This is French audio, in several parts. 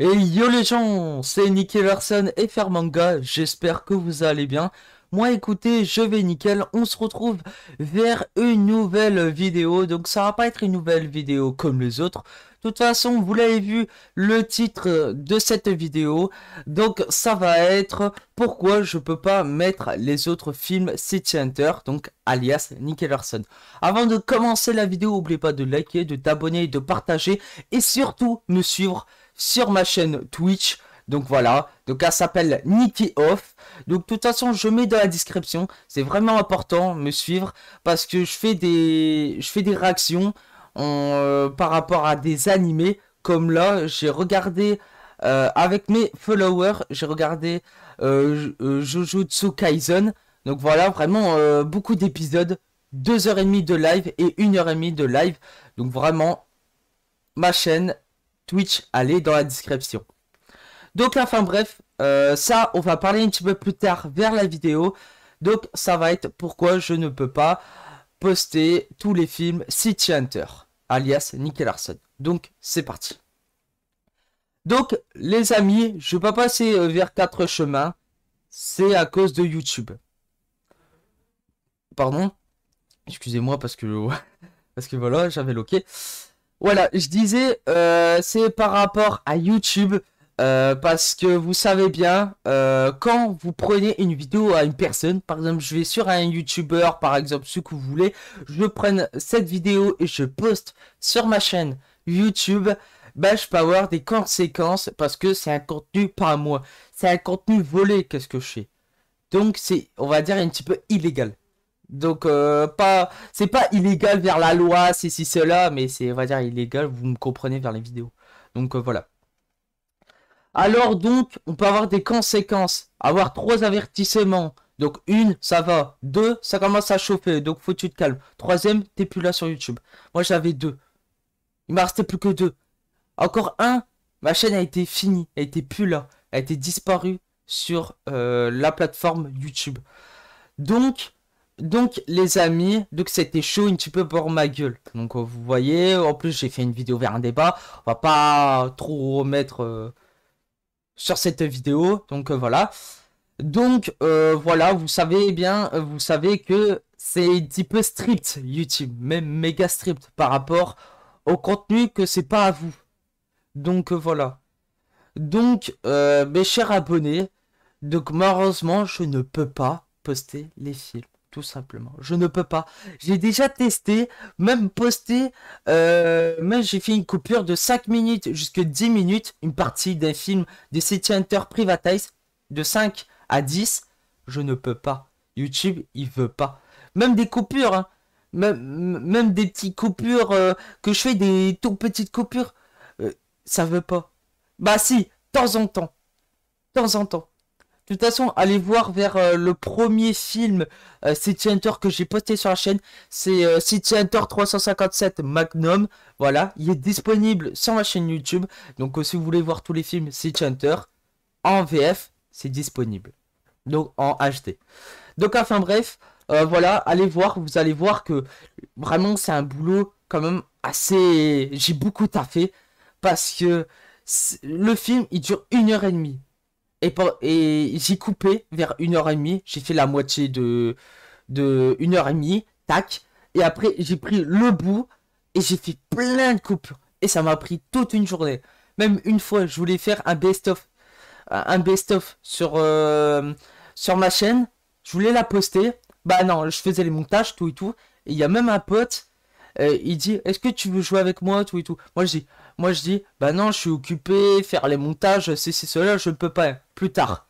Et yo les gens, c'est Nicky Larson et Fermanga, j'espère que vous allez bien. Moi écoutez, je vais nickel, on se retrouve vers une nouvelle vidéo, donc ça va pas être une nouvelle vidéo comme les autres. De toute façon, vous l'avez vu, le titre de cette vidéo, donc ça va être « Pourquoi je peux pas mettre les autres films City Hunter ?» donc alias Nickel Larson. Avant de commencer la vidéo, n'oubliez pas de liker, de t'abonner, de partager et surtout me suivre sur ma chaîne Twitch. Donc voilà, donc elle s'appelle Nikki Off. Donc de toute façon, je mets dans la description. C'est vraiment important de me suivre parce que je fais des, je fais des réactions en, euh, par rapport à des animés. Comme là, j'ai regardé euh, avec mes followers, j'ai regardé euh, Jujutsu Kaisen. Donc voilà, vraiment beaucoup d'épisodes. 2h30 de live et 1h30 de live. Donc vraiment, ma chaîne, Twitch, allez dans la description. Donc enfin bref, euh, ça on va parler un petit peu plus tard vers la vidéo. Donc ça va être pourquoi je ne peux pas poster tous les films City Hunter, alias Nickel Larson. Donc c'est parti. Donc les amis, je ne vais pas passer euh, vers quatre chemins. C'est à cause de YouTube. Pardon Excusez-moi parce que parce que voilà, j'avais loqué. Voilà, je disais, euh, c'est par rapport à YouTube, euh, parce que vous savez bien, euh, quand vous prenez une vidéo à une personne, par exemple, je vais sur un YouTuber, par exemple, ce que vous voulez, je prenne cette vidéo et je poste sur ma chaîne YouTube, ben je peux avoir des conséquences parce que c'est un contenu par moi. C'est un contenu volé, qu'est-ce que je fais Donc, c'est, on va dire, un petit peu illégal. Donc euh, pas, c'est pas illégal vers la loi, c'est si cela, mais c'est on va dire illégal. Vous me comprenez vers les vidéos. Donc euh, voilà. Alors donc, on peut avoir des conséquences. Avoir trois avertissements. Donc une, ça va. Deux, ça commence à chauffer. Donc faut que tu te calmes. Troisième, t'es plus là sur YouTube. Moi j'avais deux. Il m'a resté plus que deux. Encore un, ma chaîne a été finie. Elle était plus là. Elle a été disparue sur euh, la plateforme YouTube. Donc donc les amis, donc c'était chaud un petit peu pour ma gueule. Donc euh, vous voyez, en plus j'ai fait une vidéo vers un débat. On va pas trop remettre euh, sur cette vidéo. Donc euh, voilà. Donc voilà, vous savez bien, vous savez que c'est un petit peu strict YouTube, même méga strict par rapport au contenu que c'est pas à vous. Donc voilà. Donc mes chers abonnés, donc malheureusement je ne peux pas poster les films tout simplement. Je ne peux pas. J'ai déjà testé, même posté, euh, même j'ai fait une coupure de 5 minutes jusqu'à 10 minutes, une partie d'un film de City Hunter Privatize, de 5 à 10. Je ne peux pas. YouTube, il veut pas. Même des coupures, hein. même, des petites coupures, euh, que je fais des tout petites coupures, euh, ça veut pas. Bah si, de temps en temps. De temps en temps. De toute façon, allez voir vers euh, le premier film euh, City Hunter que j'ai posté sur la chaîne. C'est euh, City Hunter 357 Magnum. Voilà, il est disponible sur ma chaîne YouTube. Donc si vous voulez voir tous les films City Hunter en VF, c'est disponible. Donc en HD. Donc enfin bref, voilà, allez voir. Vous allez voir que vraiment c'est un boulot quand même assez... J'ai beaucoup taffé parce que le film, il dure une heure et demie. Et, j'ai coupé vers 1h30. J'ai fait la moitié de, de 1h30. Tac. Et après, j'ai pris le bout et j'ai fait plein de coupures. Et ça m'a pris toute une journée. Même une fois, je voulais faire un best-of. Un best-of sur, euh, sur ma chaîne. Je voulais la poster. Bah non, je faisais les montages, tout et tout. Et il y a même un pote. Euh, il dit, est-ce que tu veux jouer avec moi, tout et tout. Moi, je dis, moi, je dis, bah non, je suis occupé, faire les montages, ceci, cela, je ne peux pas, plus tard.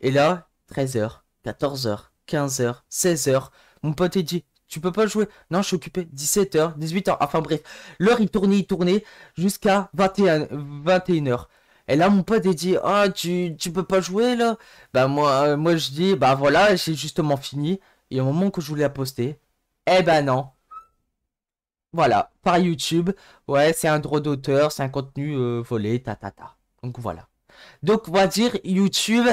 Et là, 13h, 14h, 15h, 16h, mon pote, il dit, tu peux pas jouer. Non, je suis occupé. 17h, 18h, enfin bref. L'heure, il tournait, il tournait, jusqu'à 21, 21h. Et là, mon pote, il dit, ah, oh, tu, tu peux pas jouer, là Bah, moi, euh, moi, je dis, bah voilà, j'ai justement fini. Et au moment que je voulais la poster, eh ben non, voilà, par YouTube. Ouais, c'est un droit d'auteur, c'est un contenu euh, volé, ta ta Donc voilà. Donc on va dire YouTube,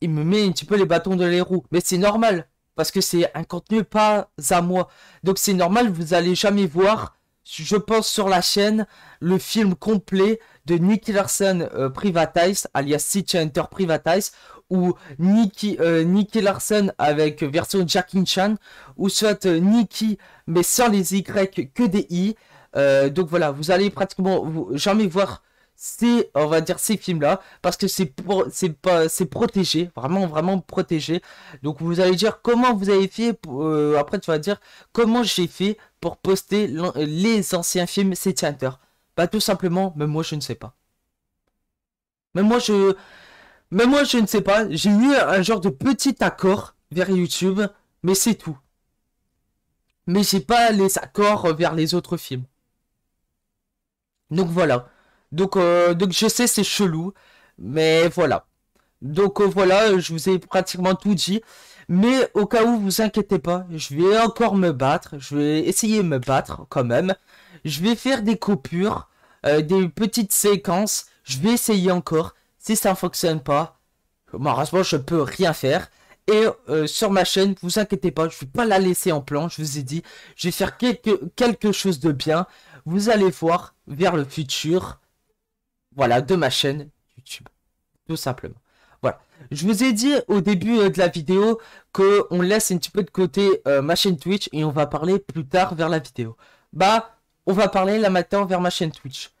il me met un petit peu les bâtons dans les roues. Mais c'est normal, parce que c'est un contenu pas à moi. Donc c'est normal, vous allez jamais voir, je pense sur la chaîne, le film complet de Nick Larson euh, alias City Hunter Privatized, ou Nikki, euh, Larson avec version Jackie Chan, ou soit Nicky, euh, Nikki mais sans les Y que des I. Euh, donc voilà, vous allez pratiquement jamais voir ces, on va dire ces films là, parce que c'est pas, c'est protégé, vraiment vraiment protégé. Donc vous allez dire comment vous avez fait, après tu vas dire comment j'ai fait pour poster les anciens films City Hunter. pas bah, tout simplement, mais moi je ne sais pas. mais moi je mais moi, je ne sais pas. J'ai eu un genre de petit accord vers YouTube, mais c'est tout. Mais j'ai pas les accords vers les autres films. Donc voilà. Donc, euh, donc je sais, c'est chelou. Mais voilà. Donc euh, voilà, je vous ai pratiquement tout dit. Mais au cas où, vous inquiétez pas, je vais encore me battre. Je vais essayer de me battre quand même. Je vais faire des coupures, euh, des petites séquences. Je vais essayer encore. Si ça ne fonctionne pas, malheureusement, je ne peux rien faire. Et euh, sur ma chaîne, vous inquiétez pas, je ne vais pas la laisser en plan, je vous ai dit. Je vais faire quelque, quelque chose de bien. Vous allez voir vers le futur, voilà, de ma chaîne YouTube. Tout simplement. Voilà. Je vous ai dit au début euh, de la vidéo que on laisse un petit peu de côté euh, ma chaîne Twitch et on va parler plus tard vers la vidéo. Bah, on va parler là maintenant vers ma chaîne Twitch.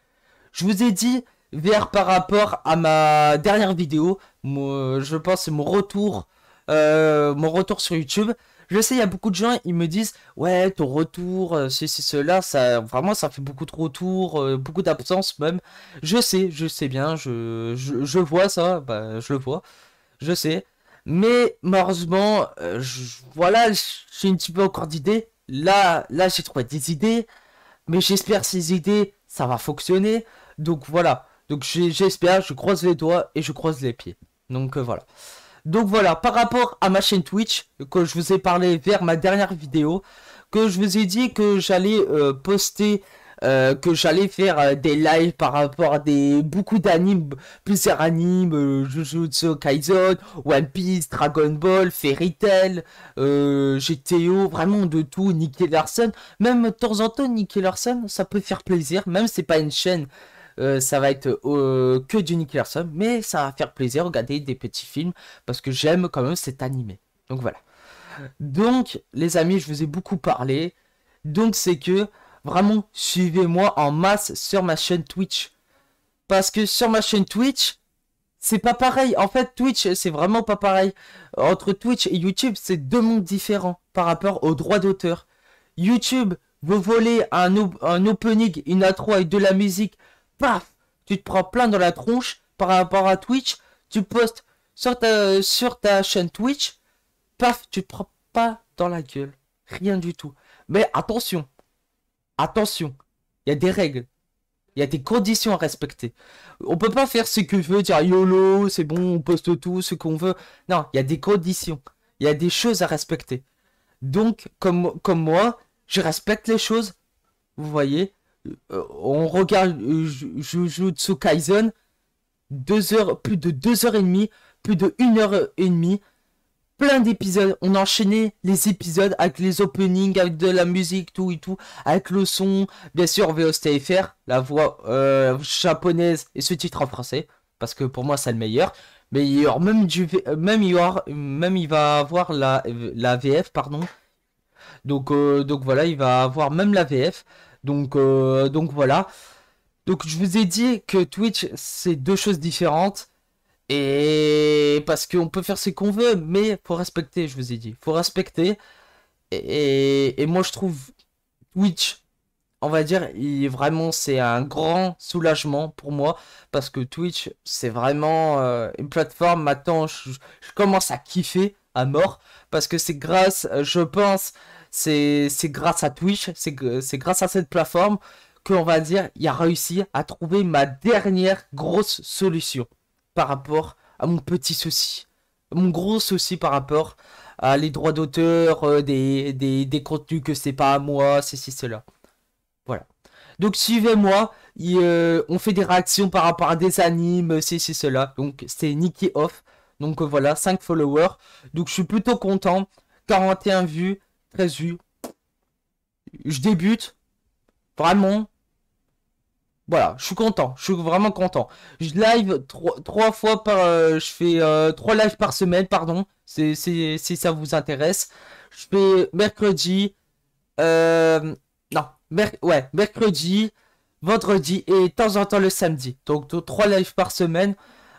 Je vous ai dit vers par rapport à ma dernière vidéo, euh, je pense c'est mon retour, euh, mon retour sur YouTube. Je sais, il y a beaucoup de gens, ils me disent ouais ton retour, euh, ceci cela, ça vraiment ça fait beaucoup de retours, beaucoup d'absence même. Je sais, je sais bien, je, vois ça, bah, je le vois, je sais. Mais malheureusement, voilà, j'ai un petit peu encore d'idées. Là, là j'ai trouvé des idées, mais j'espère ces idées ça va fonctionner. Donc voilà. Donc j'espère, je croise les doigts et je croise les pieds. Donc euh, voilà. Donc voilà, par rapport à ma chaîne Twitch, que je vous ai parlé vers ma dernière vidéo, que je vous ai dit que j'allais euh, poster, euh, que j'allais faire des lives par rapport à des beaucoup d'animes, plusieurs animes, Jujutsu Kaisen, One Piece, Dragon Ball, Fairy Tail, GTO, vraiment de tout, Nicky Larson. Même de temps en temps, Nicky Larson, ça peut faire plaisir, même si c'est pas une chaîne euh, ça va être euh, que du Larson, mais ça va faire plaisir regarder des petits films parce que j'aime quand même cet animé. Donc voilà. Donc les amis, je vous ai beaucoup parlé. Donc c'est que vraiment suivez-moi en masse sur ma chaîne Twitch parce que sur ma chaîne Twitch c'est pas pareil. En fait, Twitch, c'est vraiment pas pareil. Entre Twitch et YouTube, c'est deux mondes différents par rapport aux droits d'auteur. YouTube, vous volez un, un opening, une intro avec de la musique, paf, tu te prends plein dans la tronche par rapport à Twitch. Tu postes sur ta, sur ta chaîne Twitch, paf, tu te prends pas dans la gueule. Rien du tout. Mais attention, attention, il y a des règles. Il y a des conditions à respecter. On peut pas faire ce que veut, dire ah, YOLO, c'est bon, on poste tout, ce qu'on veut. Non, il y a des conditions. Il y a des choses à respecter. Donc, comme, comme moi, je respecte les choses. Vous voyez euh, on regarde euh, Jujutsu Kaisen, deux heures, plus de 2 heures et demie, plus de 1 heure et demie, plein d'épisodes. On enchaînait les épisodes avec les openings, avec de la musique, tout et tout, avec le son, bien sûr VOSTFR, la voix euh, japonaise et ce titre en français, parce que pour moi c'est le meilleur. Mais il y aura même du, même il même il va avoir la, la VF, pardon. Donc, donc voilà, il va avoir même la VF. Donc, euh, donc voilà. Donc je vous ai dit que Twitch, c'est deux choses différentes. Et parce qu'on peut faire ce qu'on veut, mais faut respecter, je vous ai dit. Faut respecter. Et, moi, je trouve Twitch, on va dire, il, vraiment, c'est un grand soulagement pour moi. Parce que Twitch, c'est vraiment euh, une plateforme. Maintenant, je, commence à kiffer à mort. Parce que c'est grâce, euh, je pense, c'est grâce à Twitch, c'est grâce à cette plateforme qu'on va dire, il a réussi à trouver ma dernière grosse solution par rapport à mon petit souci. Mon gros souci par rapport à les droits d'auteur, euh, des, contenus que c'est pas à moi, ceci, cela. Voilà. Donc suivez-moi, euh, on fait des réactions par rapport à des animes, ceci, cela. Donc c'est Nicky Off. Donc voilà, 5 followers. Donc je suis plutôt content. 41 vues, je débute. Vraiment. Voilà, je suis content. Je suis vraiment content. Je live trois, fois par... Euh, je fais euh, trois lives par semaine, pardon. C'est, si ça vous intéresse. Je fais mercredi... Euh, non, ouais, mercredi, vendredi et de temps en temps le samedi. Donc, trois lives par semaine.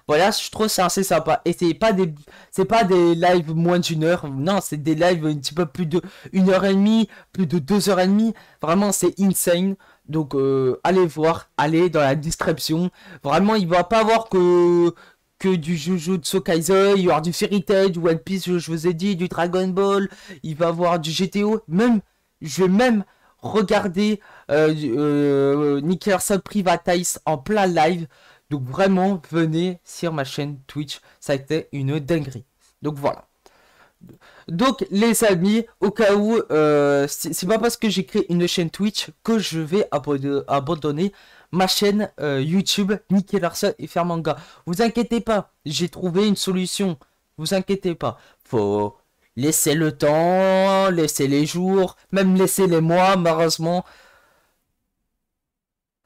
Voilà, je trouve c'est assez sympa. Et c'est pas des, c'est pas des lives moins d'une heure. Non, c'est des lives un petit peu plus de une heure et demie, plus de deux heures et demie. Vraiment, c'est insane. Donc, euh, allez voir, allez dans la description. Vraiment, il va pas voir que que du de Kaisen, il y aura du Fairy Tail, du One Piece, je, vous ai dit, du Dragon Ball, il va avoir du GTO, même, je vais même regarder euh, euh Nickerson en plein live. Donc vraiment, venez sur ma chaîne Twitch. Ça a été une dinguerie. Donc voilà. Donc les amis, au cas où, euh, c'est pas parce que j'ai créé une chaîne Twitch que je vais abandonner ma chaîne euh, YouTube Nicky Larson et faire manga. Vous inquiétez pas, j'ai trouvé une solution. Vous inquiétez pas. Faut laisser le temps, laisser les jours, même laisser les mois, malheureusement.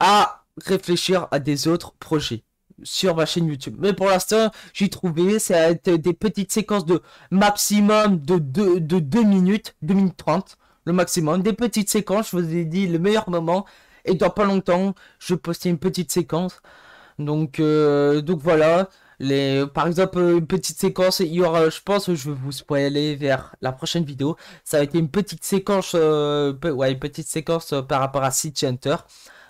Ah réfléchir à des autres projets sur ma chaîne YouTube. Mais pour l'instant, j'ai trouvé, ça a des petites séquences de maximum de 2, de deux minutes, 2 minutes 30, le maximum. Des petites séquences, je vous ai dit le meilleur moment. Et dans pas longtemps, je postais une petite séquence. Donc, euh, donc voilà. Les, par exemple, une petite séquence, il y aura, je pense, je vais vous spoiler vers la prochaine vidéo. Ça a été une petite séquence, euh, ouais, une petite séquence euh, par rapport à City Hunter.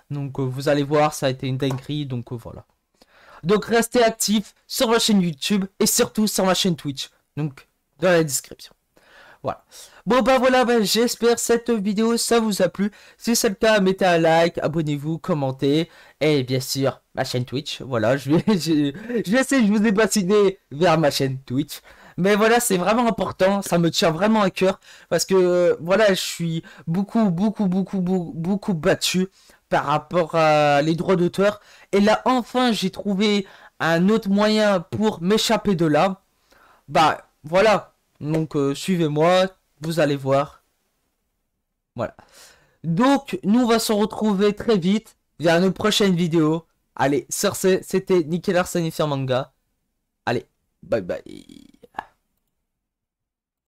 Donc euh, vous allez voir, ça a été une dinguerie, donc euh, voilà. Donc restez actifs sur ma chaîne YouTube et surtout sur ma chaîne Twitch. Donc dans la description. Voilà. Bon bah voilà, j'espère bah, j'espère cette vidéo ça vous a plu. Si c'est le cas, mettez un like, abonnez-vous, commentez. Et bien sûr, ma chaîne Twitch. Voilà, je vais, je, essayer, de vous ai vers ma chaîne Twitch. Mais voilà, c'est vraiment important, ça me tient vraiment à cœur. Parce que euh, voilà, je suis beaucoup, beaucoup, beaucoup, beaucoup battu par rapport à les droits d'auteur. Et là, enfin, j'ai trouvé un autre moyen pour m'échapper de là. Bah, voilà. Donc, euh, suivez-moi, vous allez voir. Voilà. Donc, nous, on va se retrouver très vite vers une prochaine vidéo. Allez, sur ce, c'était Nickel Arsenifer Manga. Allez, bye bye.